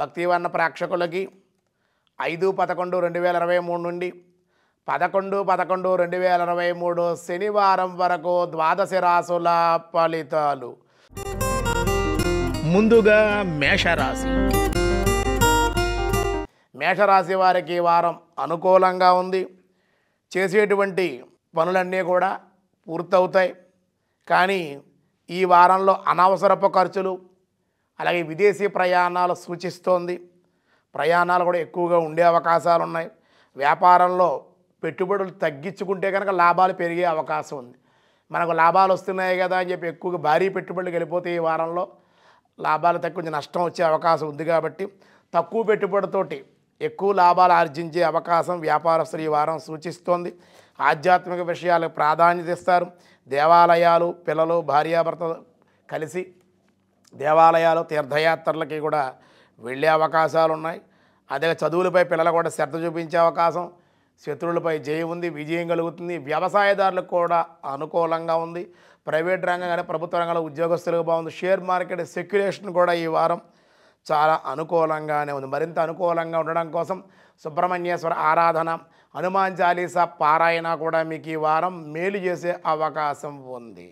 భక్తివర్ణ ప్రేక్షకులకి ఐదు పదకొండు రెండు వేల ఇరవై మూడు నుండి పదకొండు పదకొండు రెండు వేల ఇరవై మూడు శనివారం వరకు ద్వాదశ రాసుల ఫలితాలు ముందుగా మేషరాశి మేషరాశి వారికి వారం అనుకూలంగా ఉంది చేసేటువంటి పనులన్నీ కూడా పూర్తవుతాయి కానీ ఈ వారంలో అనవసరపు ఖర్చులు అలాగే విదేశీ ప్రయాణాలు సూచిస్తోంది ప్రయాణాలు కూడా ఎక్కువగా ఉండే అవకాశాలు ఉన్నాయి వ్యాపారంలో పెట్టుబడులు తగ్గించుకుంటే కనుక లాభాలు పెరిగే అవకాశం ఉంది మనకు లాభాలు వస్తున్నాయి కదా అని చెప్పి ఎక్కువగా భారీ పెట్టుబడులు వెళ్ళిపోతే ఈ వారంలో లాభాలు తక్కువ కొంచెం నష్టం వచ్చే అవకాశం ఉంది కాబట్టి తక్కువ పెట్టుబడితోటి ఎక్కువ లాభాలు ఆర్జించే అవకాశం వ్యాపారస్తులు ఈ వారం సూచిస్తోంది ఆధ్యాత్మిక విషయాలకు ప్రాధాన్యత ఇస్తారు దేవాలయాలు పిల్లలు భార్యాభర్త కలిసి దేవాలయాలు తీర్థయాత్రలకి కూడా వెళ్ళే అవకాశాలు ఉన్నాయి అదే చదువులపై పిల్లలు కూడా శ్రద్ధ చూపించే అవకాశం శత్రువులపై జయం ఉంది విజయం కలుగుతుంది వ్యవసాయదారులకు కూడా అనుకూలంగా ఉంది ప్రైవేట్ రంగం కానీ ప్రభుత్వ రంగంలో ఉద్యోగస్తులకు బాగుంది షేర్ మార్కెట్ సెక్యులేషన్ కూడా ఈ వారం చాలా అనుకూలంగానే ఉంది మరింత అనుకూలంగా ఉండడం కోసం సుబ్రహ్మణ్యేశ్వర ఆరాధన హనుమాన్ చాలీసా పారాయణ కూడా మీకు ఈ వారం మేలు చేసే అవకాశం ఉంది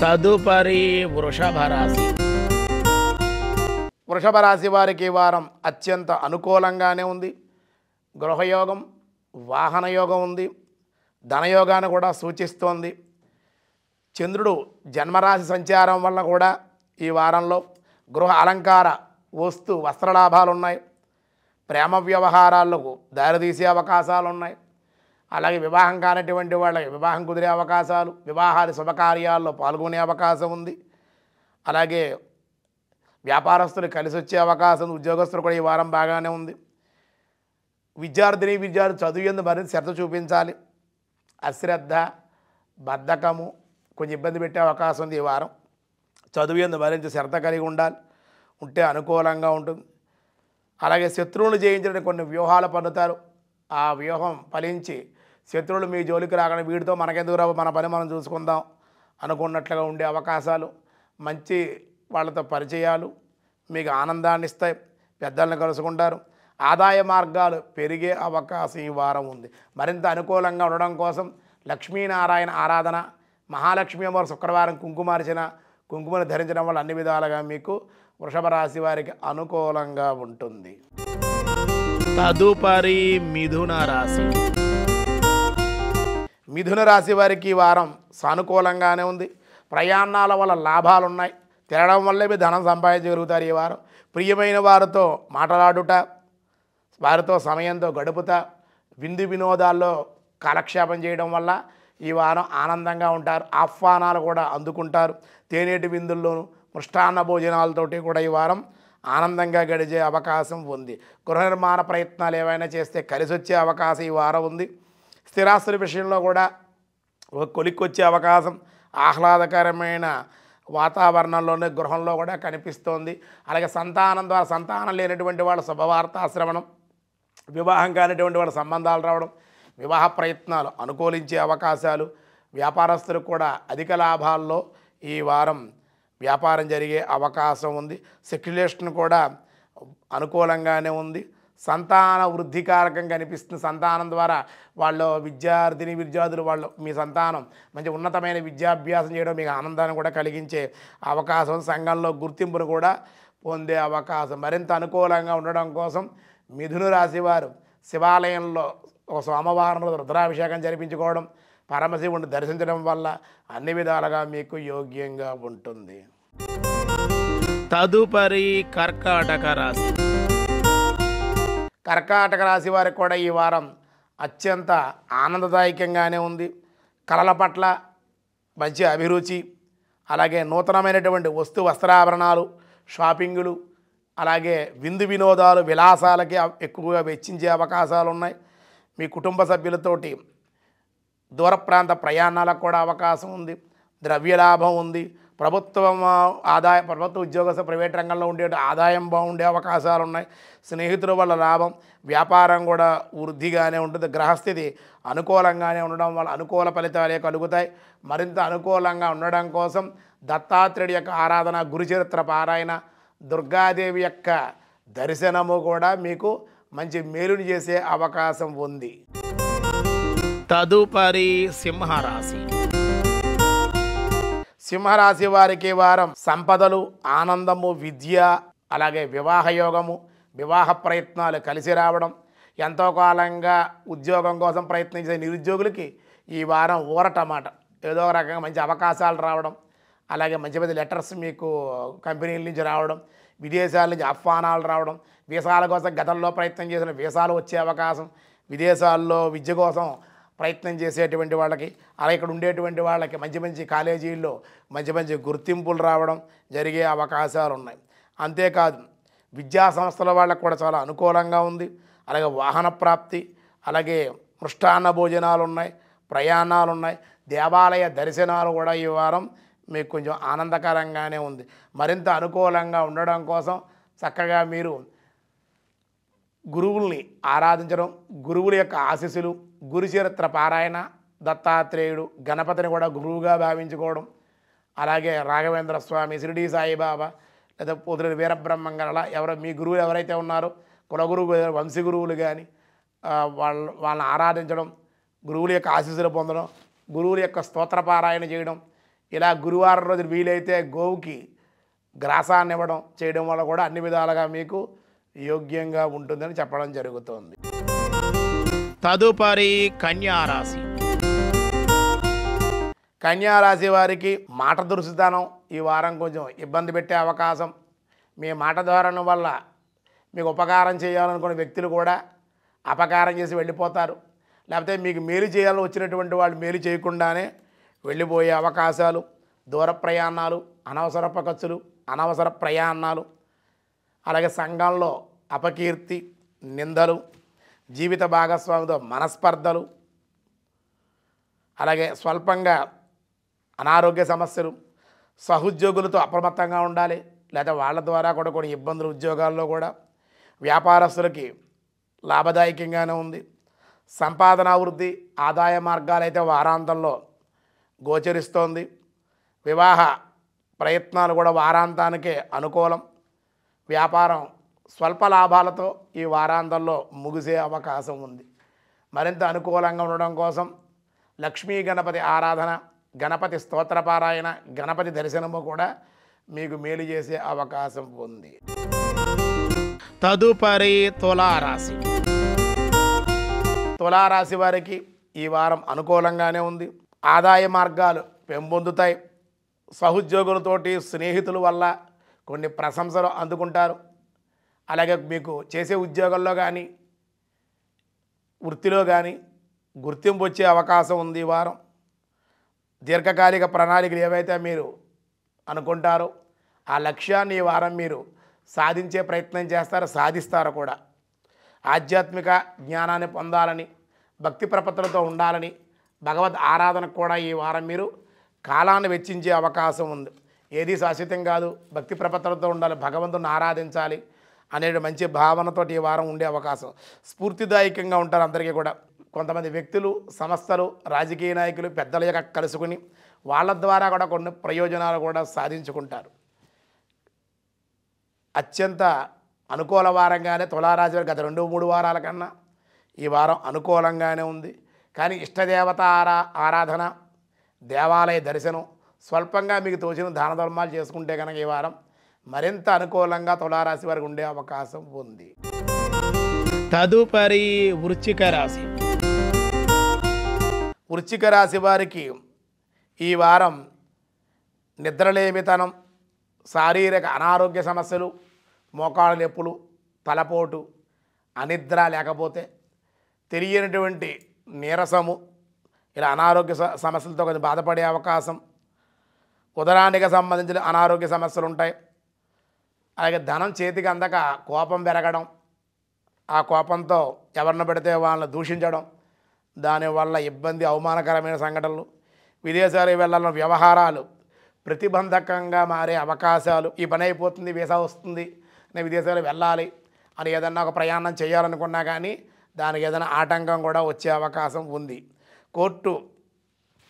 తదుపరి వృషభ రాశి వృషభ రాశి వారికి వారం అత్యంత అనుకూలంగానే ఉంది గృహయోగం వాహనయోగం ఉంది ధనయోగాన్ని కూడా సూచిస్తోంది చంద్రుడు జన్మరాశి సంచారం వల్ల కూడా ఈ వారంలో గృహ అలంకార వస్తు వస్త్రలాభాలు ఉన్నాయి ప్రేమ వ్యవహారాలకు దారితీసే అవకాశాలు ఉన్నాయి అలాగే వివాహం కానటువంటి వాళ్ళకి వివాహం కుదిరే అవకాశాలు వివాహాది శుభకార్యాల్లో పాల్గొనే అవకాశం ఉంది అలాగే వ్యాపారస్తులు కలిసి వచ్చే అవకాశం ఉద్యోగస్తులు కూడా ఈ వారం బాగానే ఉంది విద్యార్థిని విద్యార్థి చదువు ఎందు మరింత శ్రద్ధ చూపించాలి అశ్రద్ధ బద్ధకము కొంచెం ఇబ్బంది పెట్టే అవకాశం ఉంది ఈ వారం చదువు ఎందు మరింత శ్రద్ధ కలిగి ఉండాలి ఉంటే అనుకూలంగా ఉంటుంది అలాగే శత్రువులు జయించిన కొన్ని వ్యూహాలు పన్నుతారు ఆ వ్యూహం ఫలించి శత్రువులు మీ జోలికి రాగానే వీటితో మనకెందుకు రావు మన పని మనం చూసుకుందాం అనుకున్నట్లుగా ఉండే అవకాశాలు మంచి వాళ్ళతో పరిచయాలు మీకు ఆనందాన్ని ఇస్తాయి పెద్దలను కలుసుకుంటారు ఆదాయ మార్గాలు పెరిగే అవకాశం ఈ వారం ఉంది మరింత అనుకూలంగా ఉండడం కోసం లక్ష్మీనారాయణ ఆరాధన మహాలక్ష్మి అమ్మవారు శుక్రవారం కుంకుమార్చిన కుంకుమను ధరించడం వల్ల అన్ని విధాలుగా మీకు వృషభ రాశి వారికి అనుకూలంగా ఉంటుంది తదుపరి మిథున రాశి మిథున రాశి వారికి ఈ వారం సానుకూలంగానే ఉంది ప్రయాణాల వల్ల లాభాలు ఉన్నాయి తినడం వల్లే ధనం సంపాదించగలుగుతారు ఈ వారం ప్రియమైన వారితో మాట్లాడుట వారితో సమయంతో గడుపుతా విందు వినోదాల్లో కాలక్షేపం చేయడం వల్ల ఈ వారం ఆనందంగా ఉంటారు ఆహ్వానాలు కూడా అందుకుంటారు తేనేటి విందుల్లోనూ మృష్టాన్న భోజనాలతోటి కూడా ఈ వారం ఆనందంగా గడిచే అవకాశం ఉంది గృహ నిర్మాణ ప్రయత్నాలు ఏవైనా చేస్తే కలిసొచ్చే అవకాశం ఈ వారం ఉంది స్థిరాస్తుల విషయంలో కూడా కొలిక్కొచ్చే అవకాశం ఆహ్లాదకరమైన వాతావరణంలోనే గృహంలో కూడా కనిపిస్తోంది అలాగే సంతానం ద్వారా సంతానం లేనటువంటి వాళ్ళ శుభవార్త శ్రవణం వివాహం కానిటువంటి వాళ్ళ సంబంధాలు రావడం వివాహ ప్రయత్నాలు అనుకూలించే అవకాశాలు వ్యాపారస్తులు కూడా అధిక లాభాల్లో ఈ వారం వ్యాపారం జరిగే అవకాశం ఉంది సెక్యులేషన్ కూడా అనుకూలంగానే ఉంది సంతాన వృద్ధికారకం కనిపిస్తుంది సంతానం ద్వారా వాళ్ళు విద్యార్థిని విద్యార్థులు వాళ్ళు మీ సంతానం మంచి ఉన్నతమైన విద్యాభ్యాసం చేయడం మీకు ఆనందాన్ని కూడా కలిగించే అవకాశం సంఘంలో గుర్తింపును కూడా పొందే అవకాశం మరింత అనుకూలంగా ఉండడం కోసం మిథును రాశివారు శివాలయంలో ఒక సోమవారం రోజు రుద్రాభిషేకం జరిపించుకోవడం పరమశివుని దర్శించడం వల్ల అన్ని విధాలుగా మీకు యోగ్యంగా ఉంటుంది తదుపరి కర్కాటక రాశి కర్కాటక రాశి వారికి కూడా ఈ వారం అత్యంత ఆనందదాయకంగానే ఉంది కళల పట్ల మంచి అభిరుచి అలాగే నూతనమైనటువంటి వస్తు వస్త్రాభరణాలు షాపింగులు అలాగే విందు వినోదాలు విలాసాలకి ఎక్కువగా వెచ్చించే అవకాశాలు ఉన్నాయి మీ కుటుంబ సభ్యులతోటి దూర ప్రాంత ప్రయాణాలకు కూడా అవకాశం ఉంది ద్రవ్యలాభం ఉంది ప్రభుత్వం ఆదాయ ప్రభుత్వ ఉద్యోగ ప్రైవేట్ రంగంలో ఉండే ఆదాయం బాగుండే అవకాశాలు ఉన్నాయి స్నేహితుల వల్ల లాభం వ్యాపారం కూడా వృద్ధిగానే ఉంటుంది గ్రహస్థితి అనుకూలంగానే ఉండడం వల్ల అనుకూల ఫలితాలే కలుగుతాయి మరింత అనుకూలంగా ఉండడం కోసం దత్తాత్రేయుడి యొక్క ఆరాధన గురుచరిత్ర పారాయణ దుర్గాదేవి యొక్క దర్శనము కూడా మీకు మంచి మేలుని చేసే అవకాశం ఉంది తదుపరి సింహరాశి సింహరాశి వారికి వారం సంపదలు ఆనందము విద్య అలాగే వివాహ యోగము వివాహ ప్రయత్నాలు కలిసి రావడం ఎంతో కాలంగా ఉద్యోగం కోసం ప్రయత్నించే నిరుద్యోగులకి ఈ వారం ఊరటమాట ఏదో రకంగా మంచి అవకాశాలు రావడం అలాగే మంచి మంచి లెటర్స్ మీకు కంపెనీల నుంచి రావడం విదేశాల నుంచి ఆహ్వానాలు రావడం వీసాల కోసం గతంలో ప్రయత్నం చేసిన వీసాలు వచ్చే అవకాశం విదేశాల్లో విద్య కోసం ప్రయత్నం చేసేటువంటి వాళ్ళకి అలా ఇక్కడ ఉండేటువంటి వాళ్ళకి మంచి మంచి కాలేజీల్లో మంచి మంచి గుర్తింపులు రావడం జరిగే అవకాశాలు ఉన్నాయి అంతేకాదు విద్యా సంస్థల వాళ్ళకు కూడా చాలా అనుకూలంగా ఉంది అలాగే వాహన ప్రాప్తి అలాగే మృష్టాన్న భోజనాలు ఉన్నాయి ప్రయాణాలు ఉన్నాయి దేవాలయ దర్శనాలు కూడా ఈ వారం మీకు కొంచెం ఆనందకరంగానే ఉంది మరింత అనుకూలంగా ఉండడం కోసం చక్కగా మీరు గురువుల్ని ఆరాధించడం గురువుల యొక్క ఆశీస్సులు గురుచరిత్ర పారాయణ దత్తాత్రేయుడు గణపతిని కూడా గురువుగా భావించుకోవడం అలాగే రాఘవేంద్ర స్వామి షిరిడి సాయిబాబా లేదా పొద్దున వీరబ్రహ్మం గల ఎవరు మీ గురువులు ఎవరైతే ఉన్నారో కులగురువు వంశీ గురువులు కానీ వాళ్ళ వాళ్ళని ఆరాధించడం గురువుల యొక్క ఆశీస్సులు పొందడం గురువుల యొక్క స్తోత్ర పారాయణ చేయడం ఇలా గురువారం రోజు వీలైతే గోవుకి గ్రాసాన్ని ఇవ్వడం చేయడం వల్ల కూడా అన్ని విధాలుగా మీకు యోగ్యంగా ఉంటుందని చెప్పడం జరుగుతోంది తదుపరి కన్యారాశి కన్యారాశి వారికి మాట దురుసుతనం ఈ వారం కొంచెం ఇబ్బంది పెట్టే అవకాశం మీ మాట ధోరణం వల్ల మీకు ఉపకారం చేయాలనుకునే వ్యక్తులు కూడా అపకారం చేసి వెళ్ళిపోతారు లేకపోతే మీకు మేలు చేయాలని వచ్చినటువంటి వాళ్ళు మేలు చేయకుండానే వెళ్ళిపోయే అవకాశాలు దూర ప్రయాణాలు అనవసర ఖర్చులు అనవసర ప్రయాణాలు అలాగే సంఘాల్లో అపకీర్తి నిందలు జీవిత భాగస్వామితో మనస్పర్ధలు అలాగే స్వల్పంగా అనారోగ్య సమస్యలు సహోద్యోగులతో అప్రమత్తంగా ఉండాలి లేదా వాళ్ళ ద్వారా కూడా కొన్ని ఇబ్బందులు ఉద్యోగాల్లో కూడా వ్యాపారస్తులకి లాభదాయకంగానే ఉంది సంపాదన వృద్ధి ఆదాయ మార్గాలైతే వారాంతంలో గోచరిస్తోంది వివాహ ప్రయత్నాలు కూడా వారాంతానికే అనుకూలం వ్యాపారం స్వల్ప లాభాలతో ఈ వారాంతంలో ముగిసే అవకాశం ఉంది మరింత అనుకూలంగా ఉండడం కోసం లక్ష్మీ గణపతి ఆరాధన గణపతి స్తోత్రపారాయణ గణపతి దర్శనము కూడా మీకు మేలు చేసే అవకాశం ఉంది తదుపరి తులారాశి తులారాశి వారికి ఈ వారం అనుకూలంగానే ఉంది ఆదాయ మార్గాలు పెంపొందుతాయి సహోద్యోగులతోటి స్నేహితుల వల్ల కొన్ని ప్రశంసలు అందుకుంటారు అలాగే మీకు చేసే ఉద్యోగంలో కానీ వృత్తిలో కానీ గుర్తింపు వచ్చే అవకాశం ఉంది ఈ వారం దీర్ఘకాలిక ప్రణాళికలు ఏవైతే మీరు అనుకుంటారో ఆ లక్ష్యాన్ని ఈ వారం మీరు సాధించే ప్రయత్నం చేస్తారు సాధిస్తారు కూడా ఆధ్యాత్మిక జ్ఞానాన్ని పొందాలని భక్తి ప్రపత్తులతో ఉండాలని భగవద్ ఆరాధనకు కూడా ఈ వారం మీరు కాలాన్ని వెచ్చించే అవకాశం ఉంది ఏది శాశ్వతం కాదు భక్తి ప్రపత్రతో ఉండాలి భగవంతుని ఆరాధించాలి అనే మంచి భావనతోటి ఈ వారం ఉండే అవకాశం స్ఫూర్తిదాయకంగా ఉంటారు అందరికీ కూడా కొంతమంది వ్యక్తులు సంస్థలు రాజకీయ నాయకులు పెద్దల యొక్క కలుసుకుని వాళ్ళ ద్వారా కూడా కొన్ని ప్రయోజనాలు కూడా సాధించుకుంటారు అత్యంత అనుకూల వారంగానే తులారాజు గత రెండు మూడు వారాల కన్నా ఈ వారం అనుకూలంగానే ఉంది కానీ ఇష్టదేవత ఆరా ఆరాధన దేవాలయ దర్శనం స్వల్పంగా మీకు తోచిన దాన ధర్మాలు చేసుకుంటే కనుక ఈ వారం మరింత అనుకూలంగా తులారాశి వరకు ఉండే అవకాశం ఉంది తదుపరి వృచ్చిక రాశి వృచ్చిక రాశి వారికి ఈ వారం నిద్రలేమితనం శారీరక అనారోగ్య సమస్యలు మోకాళ్ళ నొప్పులు తలపోటు అనిద్ర లేకపోతే తెలియనటువంటి నీరసము ఇలా అనారోగ్య సమస్యలతో కొంచెం బాధపడే అవకాశం ఉదరానికి సంబంధించిన అనారోగ్య సమస్యలు ఉంటాయి అలాగే ధనం చేతికి అందక కోపం పెరగడం ఆ కోపంతో ఎవరిని పెడితే వాళ్ళని దూషించడం దానివల్ల ఇబ్బంది అవమానకరమైన సంఘటనలు విదేశాలకు వెళ్ళాలని వ్యవహారాలు ప్రతిబంధకంగా మారే అవకాశాలు ఈ పని అయిపోతుంది వీసా వస్తుంది నేను విదేశాలకు వెళ్ళాలి అని ఏదన్నా ఒక ప్రయాణం చేయాలనుకున్నా కానీ దానికి ఏదైనా ఆటంకం కూడా వచ్చే అవకాశం ఉంది కోర్టు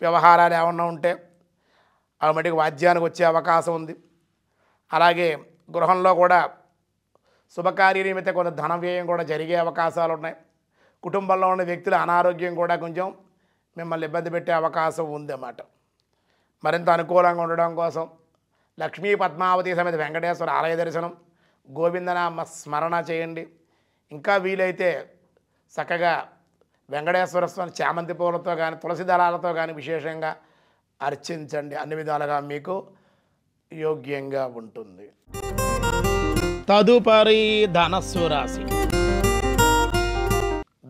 వ్యవహారాలు ఏమన్నా ఉంటే ఆటోమేటిక్ వాద్యానికి వచ్చే అవకాశం ఉంది అలాగే గృహంలో కూడా శుభకార్య నిమిత్తం కొంత ధన వ్యయం కూడా జరిగే అవకాశాలు ఉన్నాయి కుటుంబంలో ఉన్న వ్యక్తుల అనారోగ్యం కూడా కొంచెం మిమ్మల్ని ఇబ్బంది పెట్టే అవకాశం ఉంది అన్నమాట మరింత అనుకూలంగా ఉండడం కోసం లక్ష్మీ పద్మావతి సమేత వెంకటేశ్వర ఆలయ దర్శనం గోవిందనామ స్మరణ చేయండి ఇంకా వీలైతే చక్కగా వెంకటేశ్వర స్వామి చామంతి పూలతో కానీ తులసి దళాలతో కానీ విశేషంగా అర్చించండి అన్ని విధాలుగా మీకు యోగ్యంగా ఉంటుంది తదుపరి ధనస్సు రాశి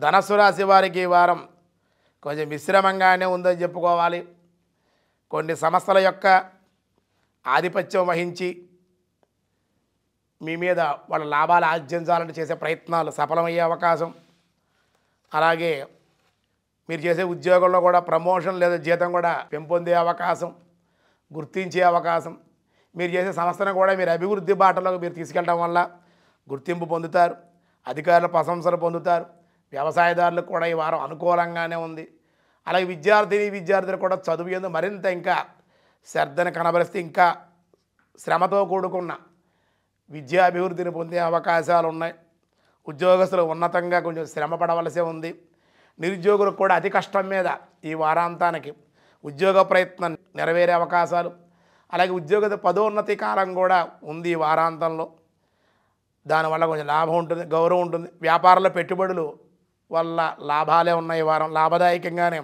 ధనస్సు రాశి వారికి ఈ వారం కొంచెం మిశ్రమంగానే ఉందని చెప్పుకోవాలి కొన్ని సమస్యల యొక్క ఆధిపత్యం వహించి మీ మీద వాళ్ళ లాభాలు ఆర్జించాలని చేసే ప్రయత్నాలు సఫలమయ్యే అవకాశం అలాగే మీరు చేసే ఉద్యోగంలో కూడా ప్రమోషన్ లేదా జీతం కూడా పెంపొందే అవకాశం గుర్తించే అవకాశం మీరు చేసే సంస్థను కూడా మీరు అభివృద్ధి బాటలోకి మీరు తీసుకెళ్ళడం వల్ల గుర్తింపు పొందుతారు అధికారుల ప్రశంసలు పొందుతారు వ్యవసాయదారులకు కూడా ఈ వారం అనుకూలంగానే ఉంది అలాగే విద్యార్థిని విద్యార్థులు కూడా చదువు ఎందుకు మరింత ఇంకా శ్రద్ధను కనబరిస్తే ఇంకా శ్రమతో కూడుకున్న విద్యాభివృద్ధిని పొందే అవకాశాలు ఉన్నాయి ఉద్యోగస్తులు ఉన్నతంగా కొంచెం శ్రమ పడవలసే ఉంది నిరుద్యోగులకు కూడా అతి కష్టం మీద ఈ వారాంతానికి ఉద్యోగ ప్రయత్నం నెరవేరే అవకాశాలు అలాగే ఉద్యోగ పదోన్నతి కాలం కూడా ఉంది ఈ వారాంతంలో దానివల్ల కొంచెం లాభం ఉంటుంది గౌరవం ఉంటుంది వ్యాపారుల పెట్టుబడులు వల్ల లాభాలే ఉన్నాయి వారం లాభదాయకంగానే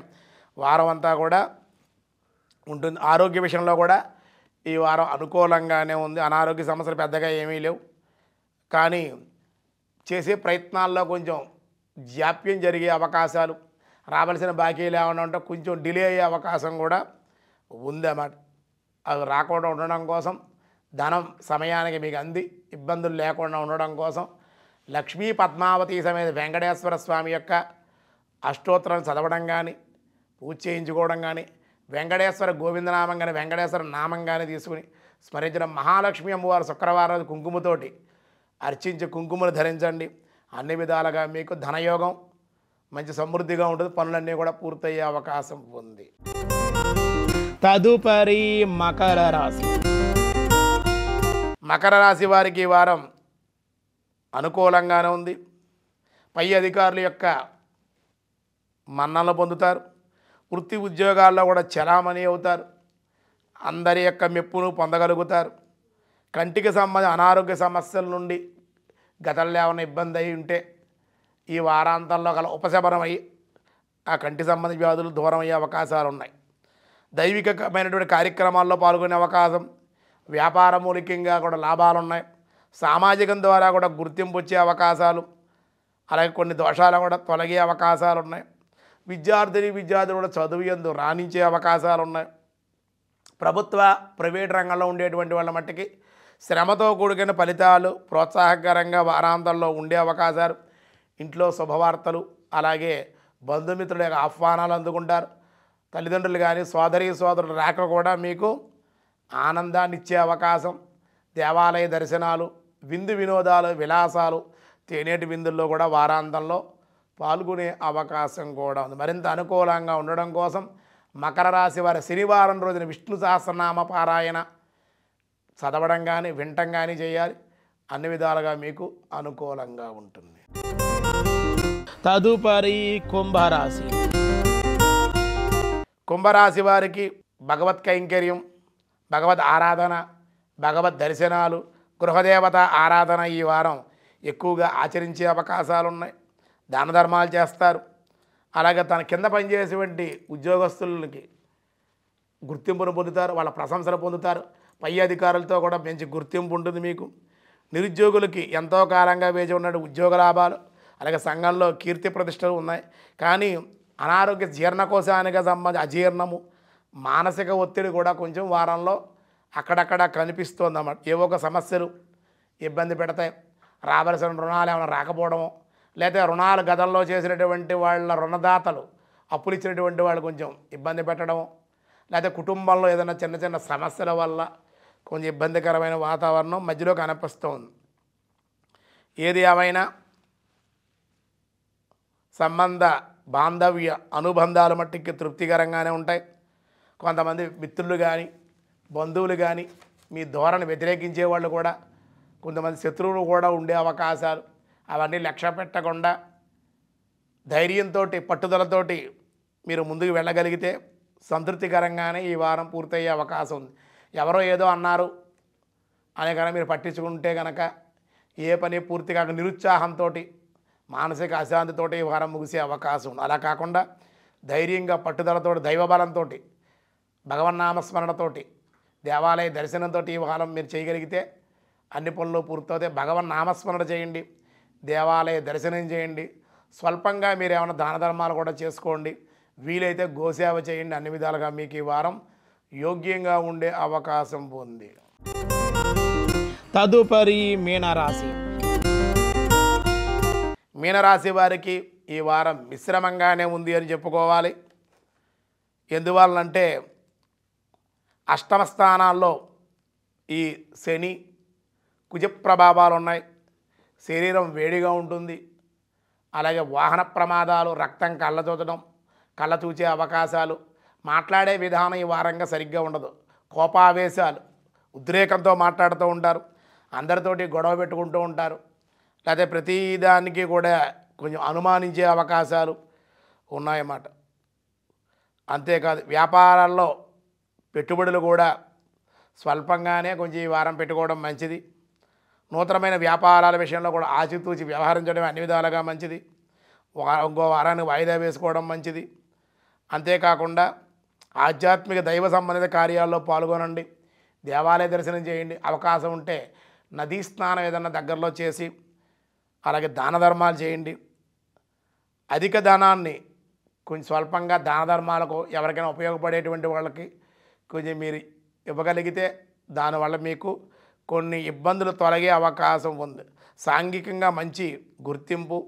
వారం అంతా కూడా ఉంటుంది ఆరోగ్య విషయంలో కూడా ఈ వారం అనుకూలంగానే ఉంది అనారోగ్య సమస్యలు పెద్దగా ఏమీ లేవు కానీ చేసే ప్రయత్నాల్లో కొంచెం జాప్యం జరిగే అవకాశాలు రావాల్సిన బాకీలు ఏమైనా ఉంటే కొంచెం డిలే అయ్యే అవకాశం కూడా ఉందన్నమాట అవి రాకుండా ఉండడం కోసం ధనం సమయానికి మీకు అంది ఇబ్బందులు లేకుండా ఉండడం కోసం లక్ష్మీ పద్మావతి సమేత వెంకటేశ్వర స్వామి యొక్క అష్టోత్తరం చదవడం కానీ పూజ చేయించుకోవడం కానీ వెంకటేశ్వర గోవిందనామం కానీ వెంకటేశ్వర నామం కానీ తీసుకుని స్మరించడం మహాలక్ష్మి అమ్మవారు శుక్రవారం కుంకుమతోటి అర్చించి కుంకుమను ధరించండి అన్ని విధాలుగా మీకు ధనయోగం మంచి సమృద్ధిగా ఉంటుంది పనులన్నీ కూడా పూర్తయ్యే అవకాశం ఉంది తదుపరి మకర రాశి మకర రాశి వారికి ఈ వారం అనుకూలంగానే ఉంది పై అధికారుల యొక్క మన్నలు పొందుతారు వృత్తి ఉద్యోగాల్లో కూడా చలామణి అవుతారు అందరి యొక్క మెప్పును పొందగలుగుతారు కంటికి సంబంధ అనారోగ్య సమస్యల నుండి గతంలో ఏమైనా ఇబ్బంది అయి ఉంటే ఈ వారాంతంలో గల ఉపశమనం అయ్యి ఆ కంటి సంబంధ వ్యాధులు దూరం అయ్యే అవకాశాలు ఉన్నాయి దైవికమైనటువంటి కార్యక్రమాల్లో పాల్గొనే అవకాశం వ్యాపార మూలికంగా కూడా లాభాలు ఉన్నాయి సామాజికం ద్వారా కూడా గుర్తింపు వచ్చే అవకాశాలు అలాగే కొన్ని దోషాలు కూడా తొలగే అవకాశాలు ఉన్నాయి విద్యార్థిని విద్యార్థులు కూడా చదువు ఎందు రాణించే అవకాశాలు ఉన్నాయి ప్రభుత్వ ప్రైవేట్ రంగంలో ఉండేటువంటి వాళ్ళ మట్టికి శ్రమతో కూడుకున్న ఫలితాలు ప్రోత్సాహకరంగా వారాంతంలో ఉండే అవకాశాలు ఇంట్లో శుభవార్తలు అలాగే బంధుమిత్రుల యొక్క ఆహ్వానాలు అందుకుంటారు తల్లిదండ్రులు కానీ సోదరి సోదరులు రాక కూడా మీకు ఆనందాన్ని ఇచ్చే అవకాశం దేవాలయ దర్శనాలు విందు వినోదాలు విలాసాలు తేనేటి విందుల్లో కూడా వారాంతంలో పాల్గొనే అవకాశం కూడా ఉంది మరింత అనుకూలంగా ఉండడం కోసం మకర రాశి వారి శనివారం రోజున విష్ణు సహస్రనామ పారాయణ చదవడం కానీ వినటం కానీ చేయాలి అన్ని విధాలుగా మీకు అనుకూలంగా ఉంటుంది తదుపరి కుంభరాశి కుంభరాశి వారికి భగవత్ కైంకర్యం భగవద్ ఆరాధన భగవద్ దర్శనాలు గృహదేవత ఆరాధన ఈ వారం ఎక్కువగా ఆచరించే అవకాశాలు ఉన్నాయి దాన ధర్మాలు చేస్తారు అలాగే తన కింద పనిచేసేటువంటి ఉద్యోగస్తులకి గుర్తింపును పొందుతారు వాళ్ళ ప్రశంసలు పొందుతారు పై అధికారులతో కూడా మంచి గుర్తింపు ఉంటుంది మీకు నిరుద్యోగులకి ఎంతో కాలంగా వేచి ఉన్న ఉద్యోగ లాభాలు అలాగే సంఘంలో కీర్తి ప్రతిష్టలు ఉన్నాయి కానీ అనారోగ్య జీర్ణకోశానికి సంబంధించి అజీర్ణము మానసిక ఒత్తిడి కూడా కొంచెం వారంలో అక్కడక్కడ అన్నమాట ఏవో ఒక సమస్యలు ఇబ్బంది పెడతాయి రావలసిన రుణాలు ఏమైనా రాకపోవడము లేదా రుణాలు గతంలో చేసినటువంటి వాళ్ళ రుణదాతలు అప్పులు ఇచ్చినటువంటి వాళ్ళు కొంచెం ఇబ్బంది పెట్టడము లేదా కుటుంబంలో ఏదైనా చిన్న చిన్న సమస్యల వల్ల కొంచెం ఇబ్బందికరమైన వాతావరణం మధ్యలో కనిపిస్తోంది ఏది ఏమైనా సంబంధ బాంధవ్య అనుబంధాలు మట్టికి తృప్తికరంగానే ఉంటాయి కొంతమంది మిత్రులు కానీ బంధువులు కానీ మీ ధోరణి వ్యతిరేకించే వాళ్ళు కూడా కొంతమంది శత్రువులు కూడా ఉండే అవకాశాలు అవన్నీ లక్ష్య పెట్టకుండా ధైర్యంతో పట్టుదలతోటి మీరు ముందుకు వెళ్ళగలిగితే సంతృప్తికరంగానే ఈ వారం పూర్తయ్యే అవకాశం ఉంది ఎవరో ఏదో అన్నారు అని కనుక మీరు పట్టించుకుంటే కనుక ఏ పని పూర్తి కాక నిరుత్సాహంతో మానసిక అశాంతితోటి వారం ముగిసే అవకాశం ఉంది అలా కాకుండా ధైర్యంగా పట్టుదలతో దైవబలంతో భగవన్నామస్మరణతోటి దేవాలయ దర్శనంతో ఈ వారం మీరు చేయగలిగితే అన్ని పనులు పూర్తవుతాయి నామస్మరణ చేయండి దేవాలయ దర్శనం చేయండి స్వల్పంగా మీరు ఏమైనా దాన ధర్మాలు కూడా చేసుకోండి వీలైతే గోసేవ చేయండి అన్ని విధాలుగా మీకు ఈ వారం యోగ్యంగా ఉండే అవకాశం ఉంది తదుపరి మీనరాశి మీనరాశి వారికి ఈ వారం మిశ్రమంగానే ఉంది అని చెప్పుకోవాలి ఎందువలనంటే అష్టమ స్థానాల్లో ఈ శని కుజ ప్రభావాలు ఉన్నాయి శరీరం వేడిగా ఉంటుంది అలాగే వాహన ప్రమాదాలు రక్తం కళ్ళ కళ్ళచూచడం కళ్ళ చూచే అవకాశాలు మాట్లాడే విధానం ఈ వారంగా సరిగ్గా ఉండదు కోపావేశాలు ఉద్రేకంతో మాట్లాడుతూ ఉంటారు అందరితోటి గొడవ పెట్టుకుంటూ ఉంటారు లేకపోతే ప్రతిదానికి కూడా కొంచెం అనుమానించే అవకాశాలు ఉన్నాయన్నమాట అంతేకాదు వ్యాపారాల్లో పెట్టుబడులు కూడా స్వల్పంగానే కొంచెం ఈ వారం పెట్టుకోవడం మంచిది నూతనమైన వ్యాపారాల విషయంలో కూడా ఆచితూచి వ్యవహరించడం అన్ని విధాలుగా మంచిది ఇంకో వారానికి వాయిదా వేసుకోవడం మంచిది అంతేకాకుండా ఆధ్యాత్మిక దైవ సంబంధిత కార్యాల్లో పాల్గొనండి దేవాలయ దర్శనం చేయండి అవకాశం ఉంటే నదీ స్నానం ఏదన్నా దగ్గరలో చేసి అలాగే దాన ధర్మాలు చేయండి అధిక ధనాన్ని కొంచెం స్వల్పంగా దాన ధర్మాలకు ఎవరికైనా ఉపయోగపడేటువంటి వాళ్ళకి కొంచెం మీరు ఇవ్వగలిగితే దానివల్ల మీకు కొన్ని ఇబ్బందులు తొలగే అవకాశం ఉంది సాంఘికంగా మంచి గుర్తింపు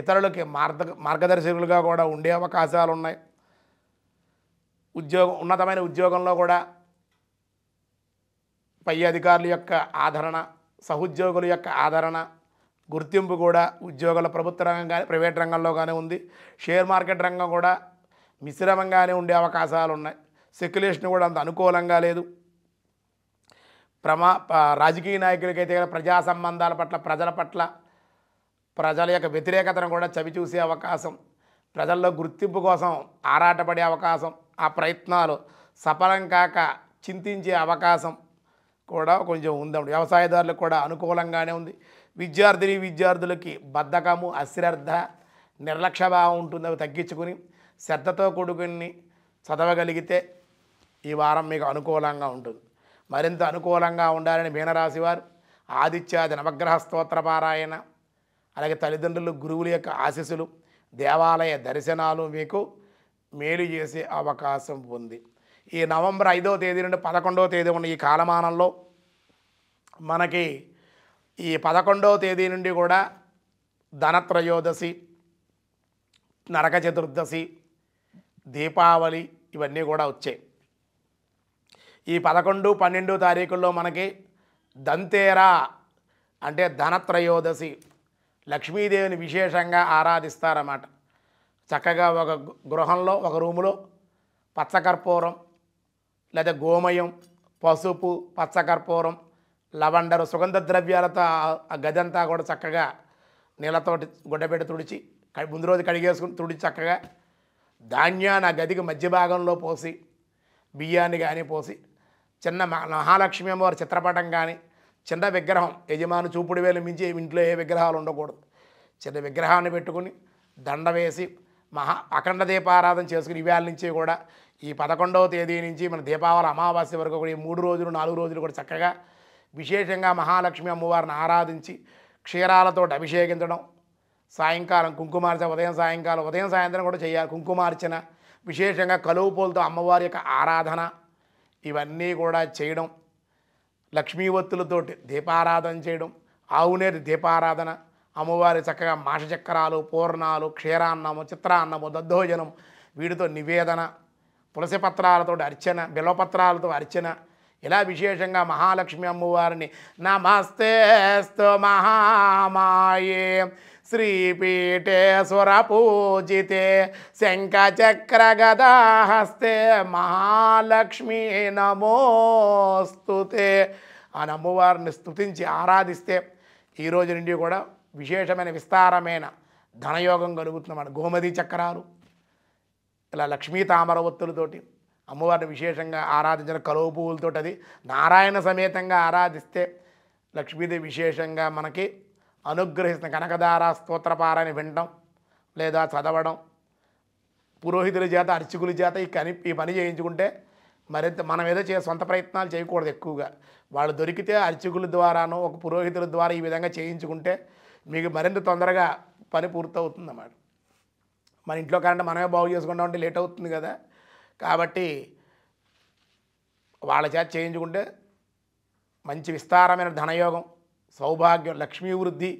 ఇతరులకి మార్గ మార్గదర్శకులుగా కూడా ఉండే అవకాశాలు ఉన్నాయి ఉద్యోగం ఉన్నతమైన ఉద్యోగంలో కూడా పై అధికారుల యొక్క ఆదరణ సహోద్యోగుల యొక్క ఆదరణ గుర్తింపు కూడా ఉద్యోగుల ప్రభుత్వ రంగం కానీ ప్రైవేట్ కానీ ఉంది షేర్ మార్కెట్ రంగం కూడా మిశ్రమంగానే ఉండే అవకాశాలు ఉన్నాయి సెక్యులేషన్ కూడా అంత అనుకూలంగా లేదు ప్రమా రాజకీయ నాయకులకైతే ప్రజా సంబంధాల పట్ల ప్రజల పట్ల ప్రజల యొక్క వ్యతిరేకతను కూడా చవి చూసే అవకాశం ప్రజల్లో గుర్తింపు కోసం ఆరాటపడే అవకాశం ఆ ప్రయత్నాలు సఫలం కాక చింతించే అవకాశం కూడా కొంచెం ఉందండి వ్యవసాయదారులకు కూడా అనుకూలంగానే ఉంది విద్యార్థిని విద్యార్థులకి బద్ధకము అశ్రద్ధ నిర్లక్ష్యభావం ఉంటుంది అవి తగ్గించుకుని శ్రద్ధతో కూడుకుని చదవగలిగితే ఈ వారం మీకు అనుకూలంగా ఉంటుంది మరింత అనుకూలంగా ఉండాలని మీనరాశి వారు ఆదిత్యాది నవగ్రహ స్తోత్ర పారాయణ అలాగే తల్లిదండ్రులు గురువుల యొక్క ఆశీస్సులు దేవాలయ దర్శనాలు మీకు మేలు చేసే అవకాశం ఉంది ఈ నవంబర్ ఐదో తేదీ నుండి పదకొండవ తేదీ ఉన్న ఈ కాలమానంలో మనకి ఈ పదకొండవ తేదీ నుండి కూడా ధనత్రయోదశి నరక చతుర్దశి దీపావళి ఇవన్నీ కూడా వచ్చాయి ఈ పదకొండు పన్నెండు తారీఖుల్లో మనకి దంతేరా అంటే ధనత్రయోదశి లక్ష్మీదేవిని విశేషంగా ఆరాధిస్తారన్నమాట చక్కగా ఒక గృహంలో ఒక రూములో పచ్చకర్పూరం లేదా గోమయం పసుపు పచ్చకర్పూరం లవండరు సుగంధ ద్రవ్యాలతో ఆ గదంతా కూడా చక్కగా నీళ్ళతోటి గుడ్డపెట్టి తుడిచి ముందు రోజు కడిగేసుకుని తుడిచి చక్కగా ధాన్యాన్ని ఆ గదికి మధ్య భాగంలో పోసి బియ్యాన్ని కానీ పోసి చిన్న మహాలక్ష్మి అమ్మవారి చిత్రపటం కానీ చిన్న విగ్రహం యజమాని చూపుడు వేలు మించి ఇంట్లో ఏ విగ్రహాలు ఉండకూడదు చిన్న విగ్రహాన్ని పెట్టుకుని దండ వేసి మహా అఖండ దీపారాధన చేసుకుని ఇవాళ నుంచి కూడా ఈ పదకొండవ తేదీ నుంచి మన దీపావళి అమావాస్య వరకు కూడా ఈ మూడు రోజులు నాలుగు రోజులు కూడా చక్కగా విశేషంగా మహాలక్ష్మి అమ్మవారిని ఆరాధించి క్షీరాలతో అభిషేకించడం సాయంకాలం కుంకుమార్చన ఉదయం సాయంకాలం ఉదయం సాయంత్రం కూడా చేయాలి కుంకుమార్చన విశేషంగా కలువు అమ్మవారి యొక్క ఆరాధన ఇవన్నీ కూడా చేయడం లక్ష్మీ దీపారాధన చేయడం ఆవునేరు దీపారాధన అమ్మవారి చక్కగా మాషచక్రాలు పూర్ణాలు క్షీరాన్నము చిత్రాన్నము దద్దోజనం వీటితో నివేదన తులసి పత్రాలతో అర్చన బిలవపత్రాలతో అర్చన ఇలా విశేషంగా మహాలక్ష్మి అమ్మవారిని నమస్తేస్తు మహామాయే శ్రీపీఠే చక్ర గదాహస్తే మహాలక్ష్మి నమోస్తుతే అని అమ్మవారిని స్థుతించి ఆరాధిస్తే ఈరోజు నుండి కూడా విశేషమైన విస్తారమైన ధనయోగం కలుగుతున్నమాట గోమతి చక్రాలు ఇలా లక్ష్మీ తామర ఒత్తులతోటి అమ్మవారిని విశేషంగా ఆరాధించిన కలువ పువ్వులతో అది నారాయణ సమేతంగా ఆరాధిస్తే లక్ష్మీదేవి విశేషంగా మనకి అనుగ్రహిస్తున్న కనకదార స్తోత్రపారాన్ని వినడం లేదా చదవడం పురోహితుల చేత అర్చకుల చేత ఈ కని ఈ పని చేయించుకుంటే మరింత మనం ఏదో చే సొంత ప్రయత్నాలు చేయకూడదు ఎక్కువగా వాళ్ళు దొరికితే అర్చకుల ద్వారానో ఒక పురోహితుల ద్వారా ఈ విధంగా చేయించుకుంటే మీకు మరింత తొందరగా పని అన్నమాట మన ఇంట్లో కరెంట్ మనమే బాగు చేసుకుంటా ఉంటే లేట్ అవుతుంది కదా కాబట్టి వాళ్ళ చేత చేయించుకుంటే మంచి విస్తారమైన ధనయోగం సౌభాగ్యం లక్ష్మీ వృద్ధి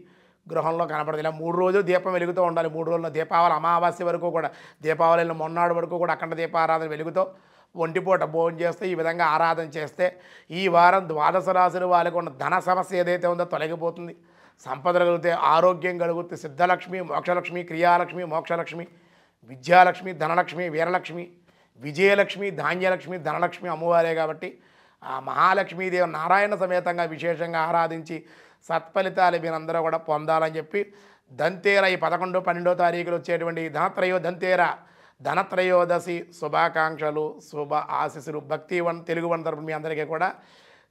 గృహంలో కనపడదు ఇలా మూడు రోజులు దీపం వెలుగుతూ ఉండాలి మూడు రోజుల దీపావళి అమావాస్య వరకు కూడా దీపావళిలో మొన్నాడు వరకు కూడా అఖండ దీపారాధన వెలుగుతూ ఒంటిపూట భోజనం చేస్తే ఈ విధంగా ఆరాధన చేస్తే ఈ వారం ద్వాదశ రాశులు వాళ్ళకు ఉన్న ధన సమస్య ఏదైతే ఉందో తొలగిపోతుంది సంపద కలిగితే ఆరోగ్యం కలుగుతుంది సిద్ధలక్ష్మి మోక్షలక్ష్మి క్రియాలక్ష్మి మోక్షలక్ష్మి విద్యాలక్ష్మి ధనలక్ష్మి వీరలక్ష్మి విజయలక్ష్మి ధాన్యలక్ష్మి ధనలక్ష్మి అమ్మవారే కాబట్టి ఆ మహాలక్ష్మీదేవి నారాయణ సమేతంగా విశేషంగా ఆరాధించి సత్ఫలితాలు మీరందరూ కూడా పొందాలని చెప్పి దంతేర ఈ పదకొండు పన్నెండో తారీఖులు వచ్చేటువంటి ధనత్రయో దంతేర ధనత్రయోదశి శుభాకాంక్షలు శుభ ఆశీస్సులు భక్తి వన్ తెలుగు వన్ తరపు మీ అందరికీ కూడా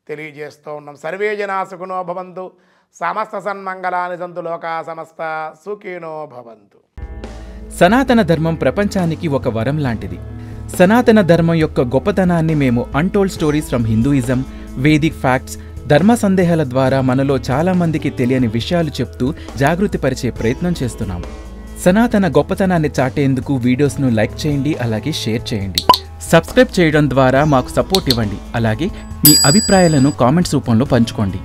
తెలియజేస్తూ ఉన్నాం సర్వే సుఖినో భవంతు సమస్త సన్మంగళాని సంతు లోకా సమస్త సుఖినో భవంతు సనాతన ధర్మం ప్రపంచానికి ఒక వరం లాంటిది సనాతన ధర్మం యొక్క గొప్పతనాన్ని మేము untold stories from Hinduism Vedic facts ధర్మ సందేహాల ద్వారా మనలో చాలామందికి తెలియని విషయాలు చెప్తూ జాగృతిపరిచే ప్రయత్నం చేస్తున్నాము సనాతన గొప్పతనాన్ని చాటేందుకు వీడియోస్ను లైక్ చేయండి అలాగే షేర్ చేయండి సబ్స్క్రైబ్ చేయడం ద్వారా మాకు సపోర్ట్ ఇవ్వండి అలాగే మీ అభిప్రాయాలను కామెంట్స్ రూపంలో పంచుకోండి